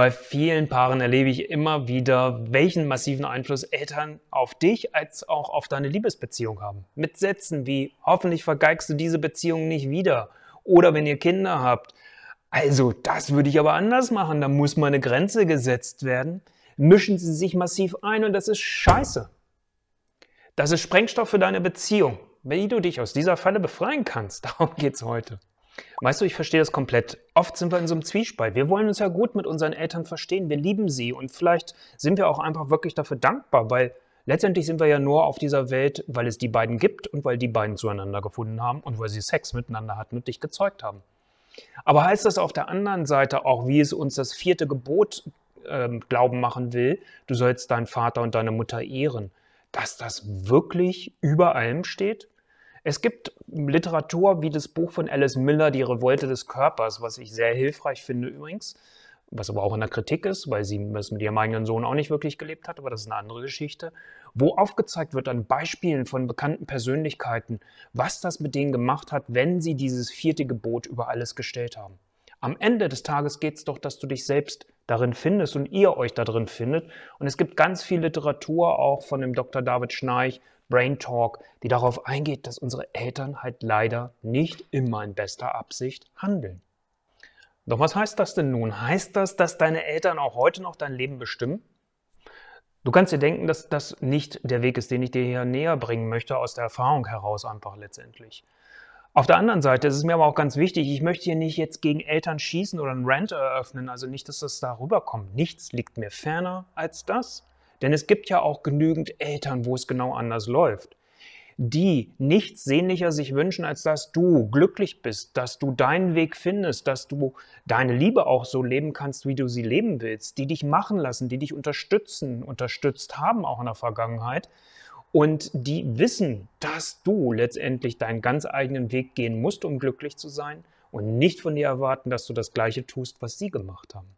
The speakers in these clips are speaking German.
Bei vielen Paaren erlebe ich immer wieder, welchen massiven Einfluss Eltern auf dich als auch auf deine Liebesbeziehung haben. Mit Sätzen wie hoffentlich vergeigst du diese Beziehung nicht wieder oder wenn ihr Kinder habt. Also, das würde ich aber anders machen, da muss mal eine Grenze gesetzt werden. Mischen sie sich massiv ein und das ist scheiße. Das ist Sprengstoff für deine Beziehung. Wie du dich aus dieser Falle befreien kannst, darum geht es heute. Weißt du, ich verstehe das komplett. Oft sind wir in so einem Zwiespalt. Wir wollen uns ja gut mit unseren Eltern verstehen. Wir lieben sie und vielleicht sind wir auch einfach wirklich dafür dankbar, weil letztendlich sind wir ja nur auf dieser Welt, weil es die beiden gibt und weil die beiden zueinander gefunden haben und weil sie Sex miteinander hatten und dich gezeugt haben. Aber heißt das auf der anderen Seite auch, wie es uns das vierte Gebot äh, glauben machen will, du sollst deinen Vater und deine Mutter ehren, dass das wirklich über allem steht? Es gibt Literatur wie das Buch von Alice Miller, Die Revolte des Körpers, was ich sehr hilfreich finde übrigens, was aber auch in der Kritik ist, weil sie das mit ihrem eigenen Sohn auch nicht wirklich gelebt hat, aber das ist eine andere Geschichte, wo aufgezeigt wird an Beispielen von bekannten Persönlichkeiten, was das mit denen gemacht hat, wenn sie dieses vierte Gebot über alles gestellt haben. Am Ende des Tages geht es doch, dass du dich selbst darin findest und ihr euch darin findet. Und es gibt ganz viel Literatur auch von dem Dr. David Schneich, Brain Talk, die darauf eingeht, dass unsere Eltern halt leider nicht immer in bester Absicht handeln. Doch was heißt das denn nun? Heißt das, dass deine Eltern auch heute noch dein Leben bestimmen? Du kannst dir denken, dass das nicht der Weg ist, den ich dir hier näher bringen möchte, aus der Erfahrung heraus einfach letztendlich. Auf der anderen Seite ist es mir aber auch ganz wichtig, ich möchte hier nicht jetzt gegen Eltern schießen oder einen Rant eröffnen, also nicht, dass das da rüberkommt. Nichts liegt mir ferner als das, denn es gibt ja auch genügend Eltern, wo es genau anders läuft, die nichts sehnlicher sich wünschen, als dass du glücklich bist, dass du deinen Weg findest, dass du deine Liebe auch so leben kannst, wie du sie leben willst, die dich machen lassen, die dich unterstützen, unterstützt haben auch in der Vergangenheit und die wissen, dass du letztendlich deinen ganz eigenen Weg gehen musst, um glücklich zu sein und nicht von dir erwarten, dass du das Gleiche tust, was sie gemacht haben.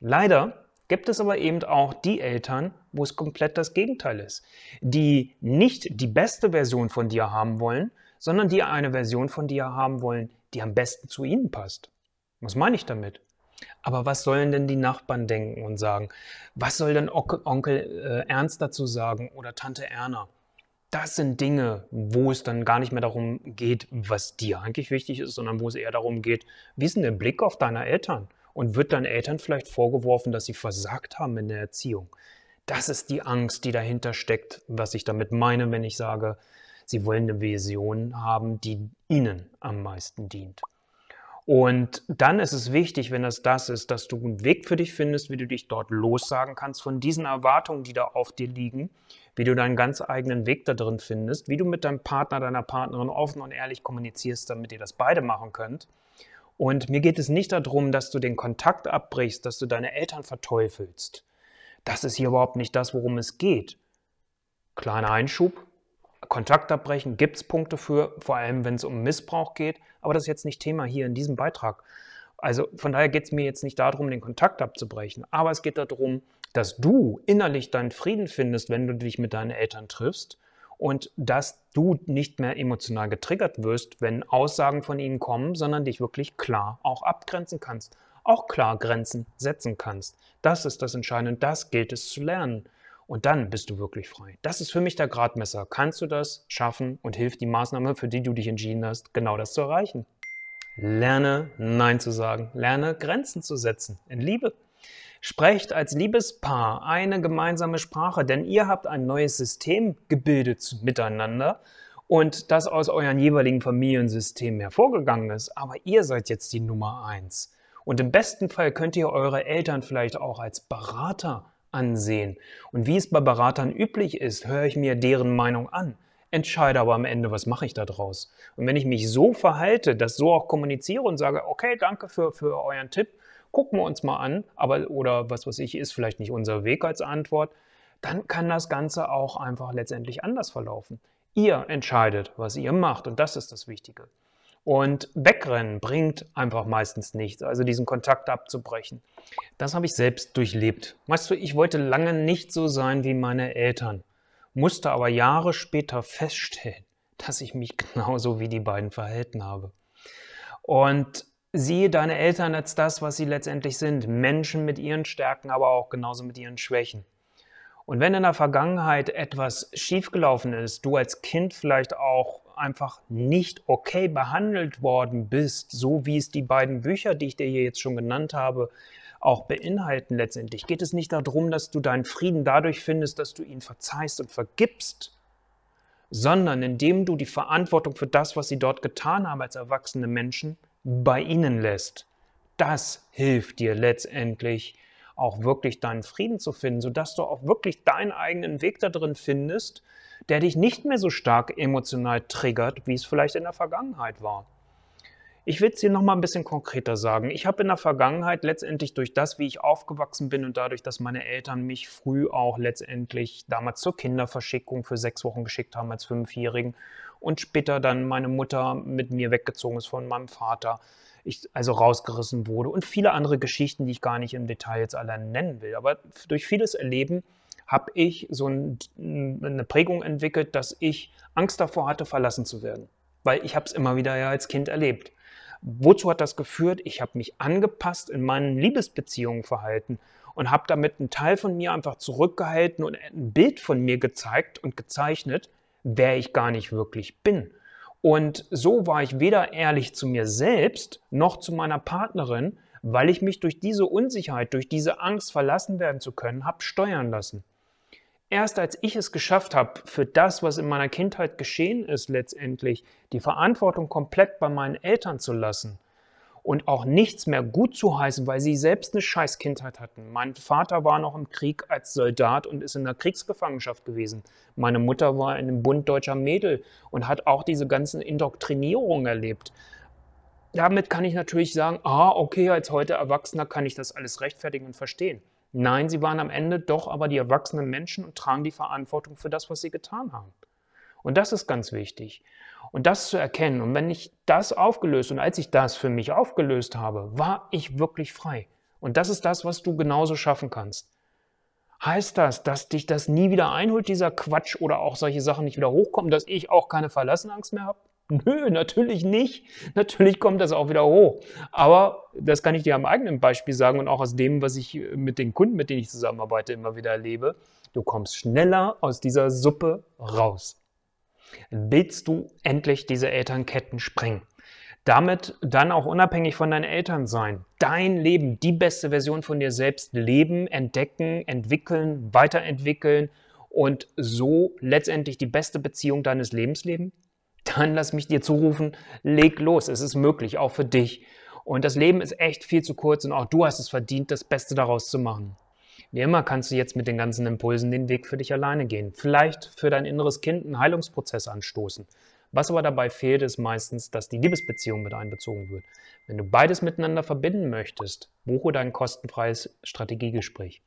Leider gibt es aber eben auch die Eltern, wo es komplett das Gegenteil ist, die nicht die beste Version von dir haben wollen, sondern die eine Version von dir haben wollen, die am besten zu ihnen passt. Was meine ich damit? Aber was sollen denn die Nachbarn denken und sagen? Was soll denn Onkel äh, Ernst dazu sagen oder Tante Erna? Das sind Dinge, wo es dann gar nicht mehr darum geht, was dir eigentlich wichtig ist, sondern wo es eher darum geht, wie ist denn der Blick auf deine Eltern? Und wird deinen Eltern vielleicht vorgeworfen, dass sie versagt haben in der Erziehung? Das ist die Angst, die dahinter steckt, was ich damit meine, wenn ich sage, sie wollen eine Vision haben, die ihnen am meisten dient. Und dann ist es wichtig, wenn das das ist, dass du einen Weg für dich findest, wie du dich dort lossagen kannst von diesen Erwartungen, die da auf dir liegen, wie du deinen ganz eigenen Weg da drin findest, wie du mit deinem Partner, deiner Partnerin offen und ehrlich kommunizierst, damit ihr das beide machen könnt. Und mir geht es nicht darum, dass du den Kontakt abbrichst, dass du deine Eltern verteufelst. Das ist hier überhaupt nicht das, worum es geht. Kleiner Einschub, Kontakt abbrechen, gibt es Punkte für, vor allem wenn es um Missbrauch geht. Aber das ist jetzt nicht Thema hier in diesem Beitrag. Also von daher geht es mir jetzt nicht darum, den Kontakt abzubrechen, aber es geht darum, dass du innerlich deinen Frieden findest, wenn du dich mit deinen Eltern triffst und dass du nicht mehr emotional getriggert wirst, wenn Aussagen von ihnen kommen, sondern dich wirklich klar auch abgrenzen kannst, auch klar Grenzen setzen kannst. Das ist das Entscheidende, das gilt es zu lernen. Und dann bist du wirklich frei. Das ist für mich der Gradmesser. Kannst du das schaffen und hilft die Maßnahme, für die du dich entschieden hast, genau das zu erreichen? Lerne Nein zu sagen. Lerne Grenzen zu setzen. In Liebe. Sprecht als Liebespaar eine gemeinsame Sprache, denn ihr habt ein neues System gebildet miteinander und das aus euren jeweiligen Familiensystemen hervorgegangen ist. Aber ihr seid jetzt die Nummer eins. Und im besten Fall könnt ihr eure Eltern vielleicht auch als Berater ansehen. Und wie es bei Beratern üblich ist, höre ich mir deren Meinung an, entscheide aber am Ende, was mache ich da draus. Und wenn ich mich so verhalte, das so auch kommuniziere und sage, okay, danke für, für euren Tipp, gucken wir uns mal an, aber oder was weiß ich, ist vielleicht nicht unser Weg als Antwort, dann kann das Ganze auch einfach letztendlich anders verlaufen. Ihr entscheidet, was ihr macht und das ist das Wichtige. Und wegrennen bringt einfach meistens nichts, also diesen Kontakt abzubrechen. Das habe ich selbst durchlebt. Weißt du, ich wollte lange nicht so sein wie meine Eltern, musste aber Jahre später feststellen, dass ich mich genauso wie die beiden verhalten habe. Und siehe deine Eltern als das, was sie letztendlich sind. Menschen mit ihren Stärken, aber auch genauso mit ihren Schwächen. Und wenn in der Vergangenheit etwas schiefgelaufen ist, du als Kind vielleicht auch einfach nicht okay behandelt worden bist, so wie es die beiden Bücher, die ich dir hier jetzt schon genannt habe, auch beinhalten letztendlich, geht es nicht darum, dass du deinen Frieden dadurch findest, dass du ihn verzeihst und vergibst, sondern indem du die Verantwortung für das, was sie dort getan haben als erwachsene Menschen, bei ihnen lässt. Das hilft dir letztendlich auch wirklich deinen Frieden zu finden, sodass du auch wirklich deinen eigenen Weg da drin findest, der dich nicht mehr so stark emotional triggert, wie es vielleicht in der Vergangenheit war. Ich will es hier nochmal ein bisschen konkreter sagen. Ich habe in der Vergangenheit letztendlich durch das, wie ich aufgewachsen bin und dadurch, dass meine Eltern mich früh auch letztendlich damals zur Kinderverschickung für sechs Wochen geschickt haben als Fünfjährigen und später dann meine Mutter mit mir weggezogen ist von meinem Vater, ich also rausgerissen wurde und viele andere Geschichten, die ich gar nicht im Detail jetzt allein nennen will. Aber durch vieles Erleben habe ich so ein, eine Prägung entwickelt, dass ich Angst davor hatte, verlassen zu werden. Weil ich habe es immer wieder ja als Kind erlebt. Wozu hat das geführt? Ich habe mich angepasst in meinen Liebesbeziehungen verhalten und habe damit einen Teil von mir einfach zurückgehalten und ein Bild von mir gezeigt und gezeichnet, wer ich gar nicht wirklich bin. Und so war ich weder ehrlich zu mir selbst noch zu meiner Partnerin, weil ich mich durch diese Unsicherheit, durch diese Angst verlassen werden zu können, habe steuern lassen erst als ich es geschafft habe, für das, was in meiner Kindheit geschehen ist, letztendlich die Verantwortung komplett bei meinen Eltern zu lassen und auch nichts mehr gut zu heißen, weil sie selbst eine scheiß Kindheit hatten. Mein Vater war noch im Krieg als Soldat und ist in der Kriegsgefangenschaft gewesen. Meine Mutter war in einem Bund deutscher Mädel und hat auch diese ganzen Indoktrinierungen erlebt. Damit kann ich natürlich sagen, ah, okay, als heute Erwachsener kann ich das alles rechtfertigen und verstehen. Nein, sie waren am Ende doch aber die erwachsenen Menschen und tragen die Verantwortung für das, was sie getan haben. Und das ist ganz wichtig. Und das zu erkennen. Und wenn ich das aufgelöst und als ich das für mich aufgelöst habe, war ich wirklich frei. Und das ist das, was du genauso schaffen kannst. Heißt das, dass dich das nie wieder einholt, dieser Quatsch oder auch solche Sachen nicht wieder hochkommen, dass ich auch keine Verlassenangst mehr habe? Nö, natürlich nicht. Natürlich kommt das auch wieder hoch. Aber das kann ich dir am eigenen Beispiel sagen und auch aus dem, was ich äh, mit den Kunden, mit denen ich zusammenarbeite, immer wieder erlebe. Du kommst schneller aus dieser Suppe raus. Willst du endlich diese Elternketten sprengen? Damit dann auch unabhängig von deinen Eltern sein, dein Leben, die beste Version von dir selbst leben, entdecken, entwickeln, weiterentwickeln und so letztendlich die beste Beziehung deines Lebens leben? dann lass mich dir zurufen, leg los, es ist möglich, auch für dich. Und das Leben ist echt viel zu kurz und auch du hast es verdient, das Beste daraus zu machen. Wie immer kannst du jetzt mit den ganzen Impulsen den Weg für dich alleine gehen, vielleicht für dein inneres Kind einen Heilungsprozess anstoßen. Was aber dabei fehlt, ist meistens, dass die Liebesbeziehung mit einbezogen wird. Wenn du beides miteinander verbinden möchtest, buche dein kostenfreies Strategiegespräch.